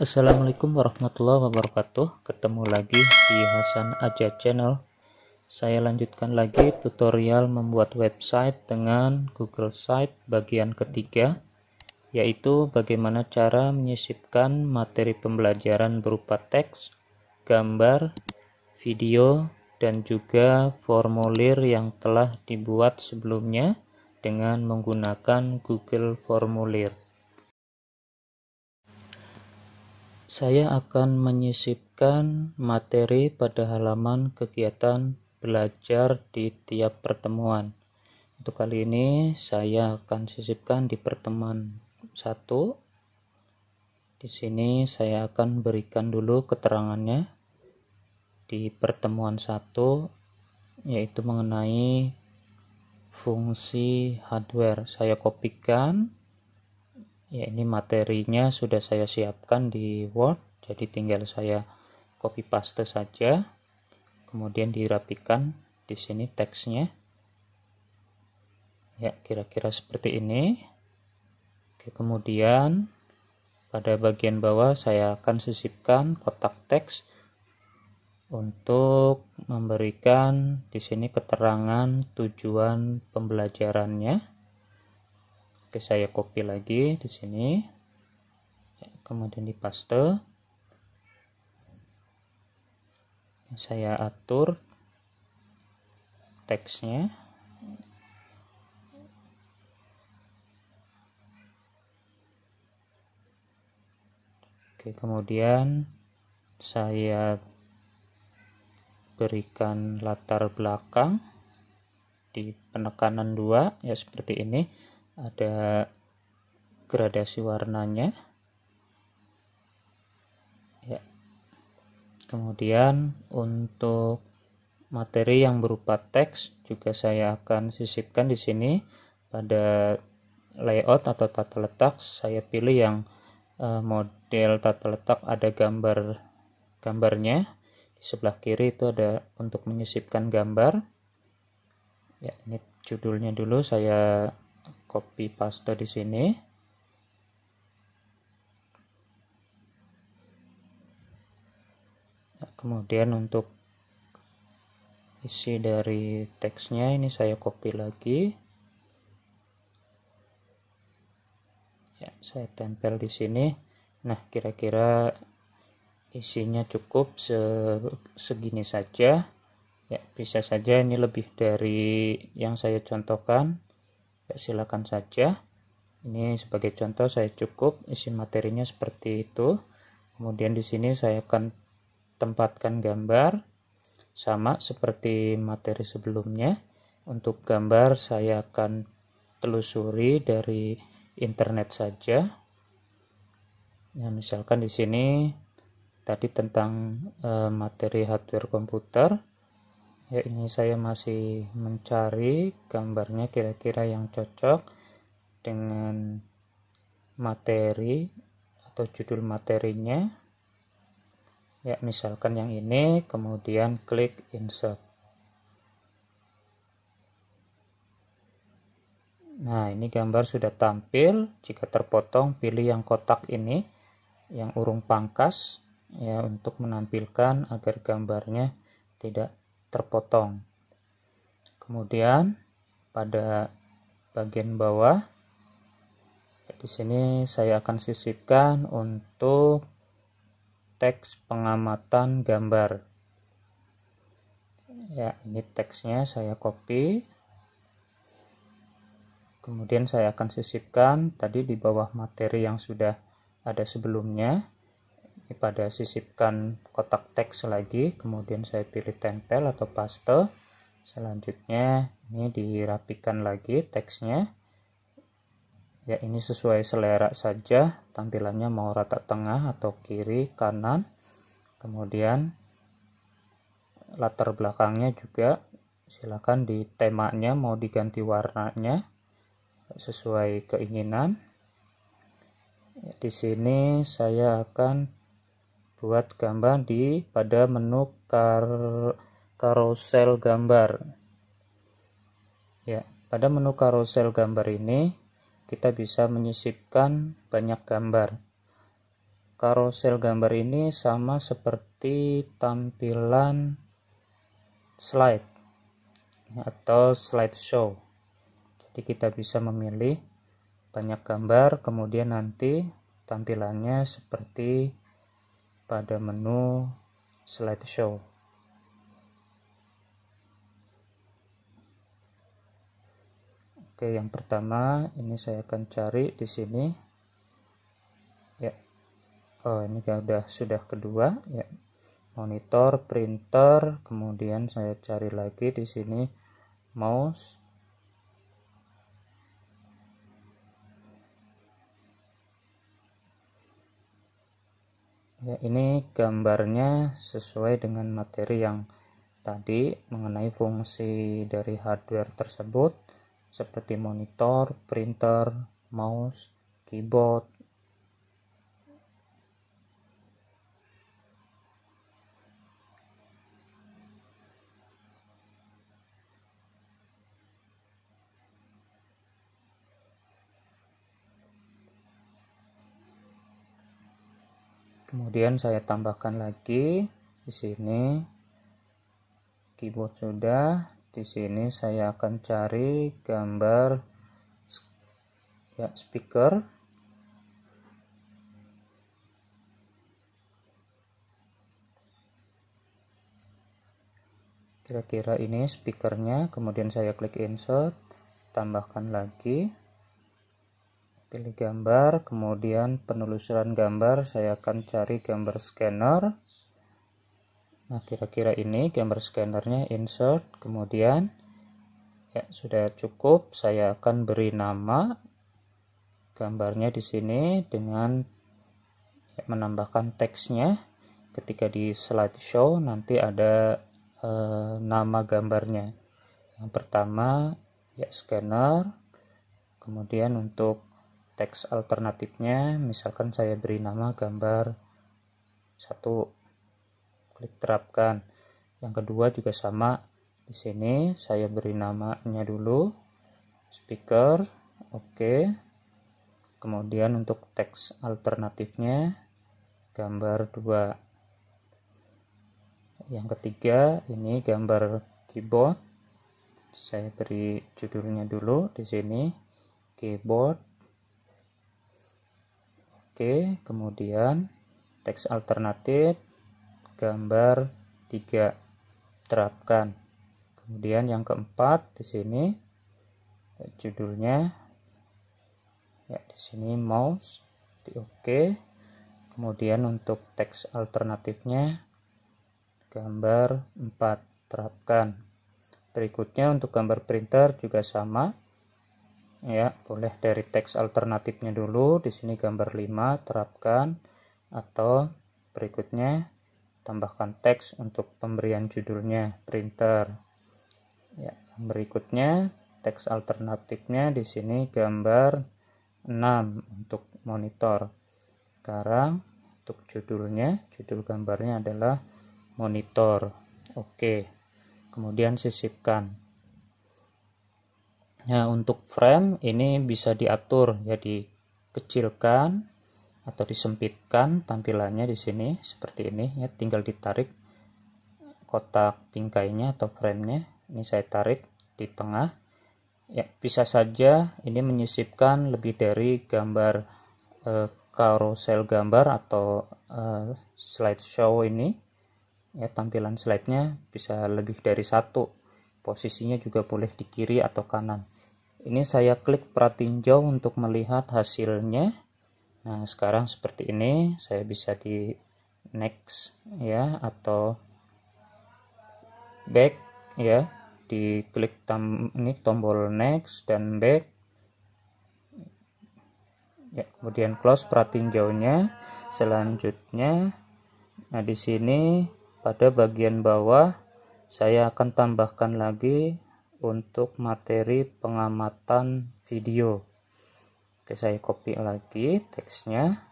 Assalamualaikum warahmatullahi wabarakatuh Ketemu lagi di Hasan Aja Channel Saya lanjutkan lagi tutorial membuat website dengan Google Site bagian ketiga Yaitu bagaimana cara menyisipkan materi pembelajaran berupa teks, gambar, video, dan juga formulir yang telah dibuat sebelumnya dengan menggunakan Google Formulir Saya akan menyisipkan materi pada halaman kegiatan belajar di tiap pertemuan. Untuk kali ini saya akan sisipkan di pertemuan 1. Di sini saya akan berikan dulu keterangannya di pertemuan 1 yaitu mengenai fungsi hardware. Saya kopikan ya ini materinya sudah saya siapkan di Word jadi tinggal saya copy paste saja kemudian dirapikan di sini teksnya ya kira-kira seperti ini Oke, kemudian pada bagian bawah saya akan sisipkan kotak teks untuk memberikan di sini keterangan tujuan pembelajarannya. Oke, saya copy lagi di sini. Ya, kemudian di paste. Saya atur teksnya. Oke, kemudian saya berikan latar belakang di penekanan dua ya seperti ini ada gradasi warnanya ya kemudian untuk materi yang berupa teks juga saya akan sisipkan di sini pada layout atau tata letak saya pilih yang eh, model tata letak ada gambar gambarnya di sebelah kiri itu ada untuk menyisipkan gambar ya ini judulnya dulu saya copy paste di sini. Nah, kemudian untuk isi dari teksnya ini saya copy lagi. Ya, saya tempel di sini. Nah, kira-kira isinya cukup segini saja. Ya, bisa saja ini lebih dari yang saya contohkan ya silakan saja ini sebagai contoh saya cukup isi materinya seperti itu kemudian di sini saya akan tempatkan gambar sama seperti materi sebelumnya untuk gambar saya akan telusuri dari internet saja nah misalkan di sini tadi tentang eh, materi hardware komputer ya ini saya masih mencari gambarnya kira-kira yang cocok dengan materi atau judul materinya ya misalkan yang ini kemudian klik insert nah ini gambar sudah tampil jika terpotong pilih yang kotak ini yang urung pangkas ya untuk menampilkan agar gambarnya tidak terpotong. Kemudian pada bagian bawah di sini saya akan sisipkan untuk teks pengamatan gambar. Ya, ini teksnya saya copy. Kemudian saya akan sisipkan tadi di bawah materi yang sudah ada sebelumnya ini pada sisipkan kotak teks lagi kemudian saya pilih tempel atau paste selanjutnya ini dirapikan lagi teksnya ya ini sesuai selera saja tampilannya mau rata tengah atau kiri kanan kemudian latar belakangnya juga silakan di temanya mau diganti warnanya sesuai keinginan ya, di sini saya akan buat gambar di pada menu kar, karusel gambar ya pada menu karusel gambar ini kita bisa menyisipkan banyak gambar karosel gambar ini sama seperti tampilan slide atau slideshow jadi kita bisa memilih banyak gambar kemudian nanti tampilannya seperti pada menu slide show. Oke, yang pertama ini saya akan cari di sini. Ya. Oh, ini sudah kan sudah kedua ya. Monitor, printer, kemudian saya cari lagi di sini mouse Ya, ini gambarnya sesuai dengan materi yang tadi mengenai fungsi dari hardware tersebut seperti monitor, printer, mouse, keyboard, kemudian saya tambahkan lagi di sini keyboard sudah di sini saya akan cari gambar ya speaker kira-kira ini speakernya kemudian saya klik insert tambahkan lagi pilih gambar kemudian penelusuran gambar saya akan cari gambar scanner nah kira-kira ini gambar scannernya insert kemudian ya sudah cukup saya akan beri nama gambarnya di sini dengan ya, menambahkan teksnya ketika di slide show nanti ada eh, nama gambarnya yang pertama ya scanner kemudian untuk teks alternatifnya misalkan saya beri nama gambar satu klik terapkan yang kedua juga sama di sini saya beri namanya dulu speaker oke okay. kemudian untuk teks alternatifnya gambar dua yang ketiga ini gambar keyboard saya beri judulnya dulu di sini keyboard Oke, kemudian teks alternatif gambar 3 terapkan. Kemudian yang keempat di sini judulnya ya di sini mouse di oke. Kemudian untuk teks alternatifnya gambar 4 terapkan. Berikutnya untuk gambar printer juga sama ya boleh dari teks alternatifnya dulu di sini gambar 5 terapkan atau berikutnya tambahkan teks untuk pemberian judulnya printer ya berikutnya teks alternatifnya di sini gambar 6 untuk monitor sekarang untuk judulnya judul gambarnya adalah monitor oke kemudian sisipkan Nah, untuk frame ini bisa diatur ya dikecilkan atau disempitkan tampilannya di sini seperti ini ya tinggal ditarik kotak bingkainya atau framenya ini saya tarik di tengah ya bisa saja ini menyisipkan lebih dari gambar eh, gambar atau eh, slideshow ini ya tampilan slide-nya bisa lebih dari satu Posisinya juga boleh di kiri atau kanan. Ini saya klik pratinjau untuk melihat hasilnya. Nah, sekarang seperti ini, saya bisa di next ya atau back ya. Diklik tam ini tombol next dan back. Ya, kemudian close pratinjaunya. Selanjutnya nah di sini pada bagian bawah saya akan tambahkan lagi untuk materi pengamatan video oke saya copy lagi teksnya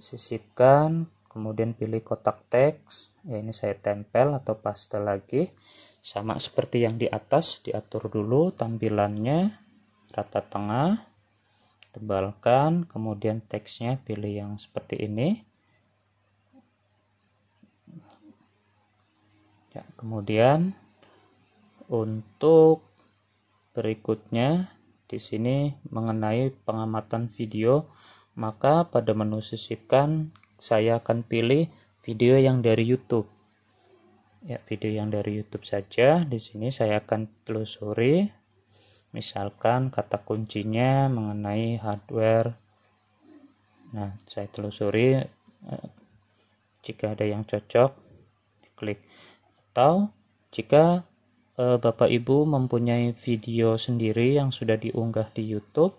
sisipkan kemudian pilih kotak teks ya ini saya tempel atau paste lagi sama seperti yang di atas diatur dulu tampilannya rata tengah tebalkan kemudian teksnya pilih yang seperti ini ya kemudian untuk berikutnya di sini mengenai pengamatan video maka pada menu sisipkan saya akan pilih video yang dari YouTube ya video yang dari YouTube saja di sini saya akan telusuri misalkan kata kuncinya mengenai hardware nah saya telusuri eh, jika ada yang cocok klik atau jika e, Bapak Ibu mempunyai video sendiri yang sudah diunggah di YouTube,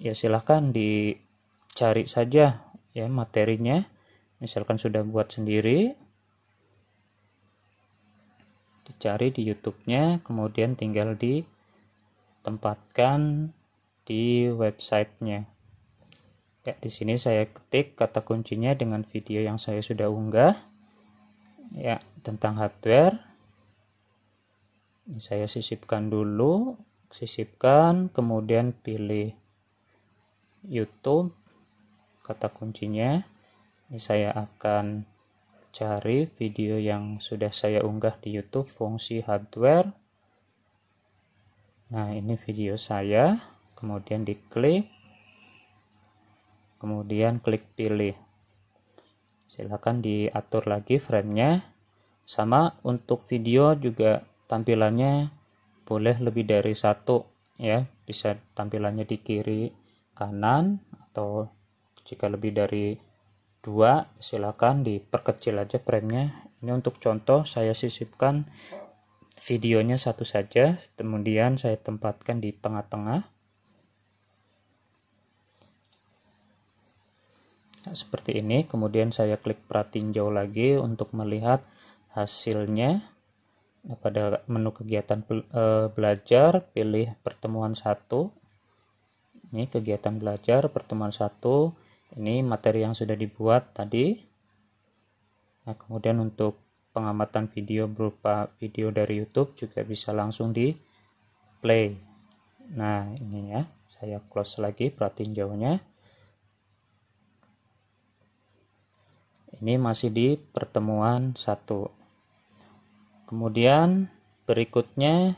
ya silahkan dicari saja ya materinya. Misalkan sudah buat sendiri, dicari di YouTube-nya, kemudian tinggal ditempatkan di websitenya. Ya, di sini saya ketik kata kuncinya dengan video yang saya sudah unggah ya tentang hardware ini saya sisipkan dulu sisipkan kemudian pilih YouTube kata kuncinya ini saya akan cari video yang sudah saya unggah di YouTube fungsi hardware nah ini video saya kemudian diklik kemudian klik pilih silahkan diatur lagi framenya sama untuk video juga tampilannya boleh lebih dari satu ya bisa tampilannya di kiri kanan atau jika lebih dari dua silahkan diperkecil aja framenya ini untuk contoh saya sisipkan videonya satu saja kemudian saya tempatkan di tengah-tengah Nah, seperti ini kemudian saya klik jauh lagi untuk melihat hasilnya nah, pada menu kegiatan eh, belajar pilih pertemuan satu ini kegiatan belajar pertemuan satu ini materi yang sudah dibuat tadi nah kemudian untuk pengamatan video berupa video dari YouTube juga bisa langsung di play nah ini ya saya close lagi jauhnya Ini masih di pertemuan satu. Kemudian berikutnya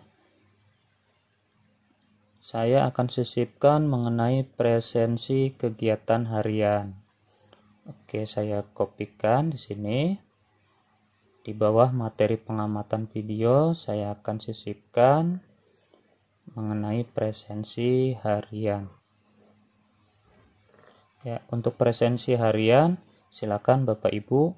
saya akan sisipkan mengenai presensi kegiatan harian. Oke, saya kopikan di sini. Di bawah materi pengamatan video, saya akan sisipkan mengenai presensi harian. Ya, untuk presensi harian, silakan Bapak Ibu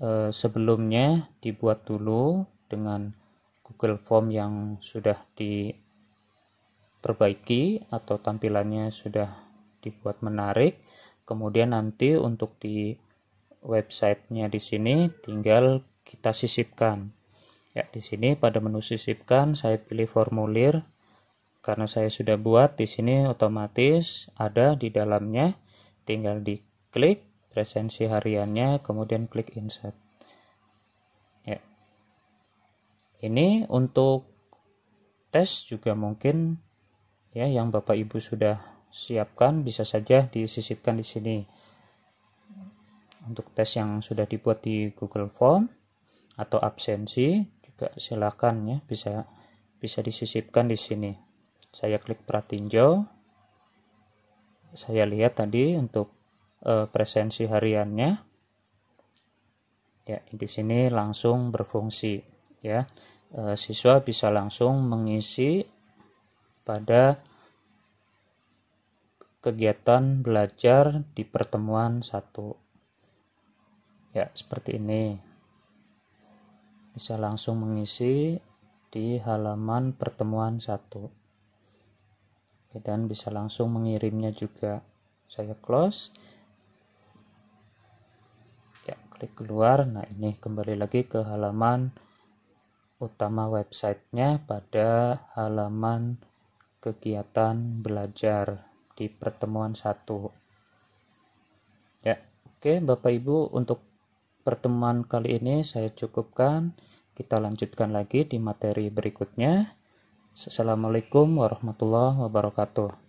eh, sebelumnya dibuat dulu dengan Google Form yang sudah diperbaiki atau tampilannya sudah dibuat menarik. Kemudian nanti untuk di websitenya di sini tinggal kita sisipkan. Ya, di sini pada menu sisipkan saya pilih formulir karena saya sudah buat di sini otomatis ada di dalamnya tinggal diklik presensi hariannya, kemudian klik insert. Ya. Ini untuk tes juga mungkin ya yang Bapak Ibu sudah siapkan bisa saja disisipkan di sini. Untuk tes yang sudah dibuat di Google Form atau absensi juga silakan ya bisa bisa disisipkan di sini. Saya klik pratinjau. Saya lihat tadi untuk uh, presensi hariannya ya di sini langsung berfungsi ya Uh, siswa bisa langsung mengisi pada kegiatan belajar di pertemuan satu ya seperti ini bisa langsung mengisi di halaman pertemuan satu dan bisa langsung mengirimnya juga saya close klik keluar nah ini kembali lagi ke halaman utama websitenya pada halaman kegiatan belajar di pertemuan 1 ya oke Bapak Ibu untuk pertemuan kali ini saya cukupkan kita lanjutkan lagi di materi berikutnya Assalamualaikum warahmatullahi wabarakatuh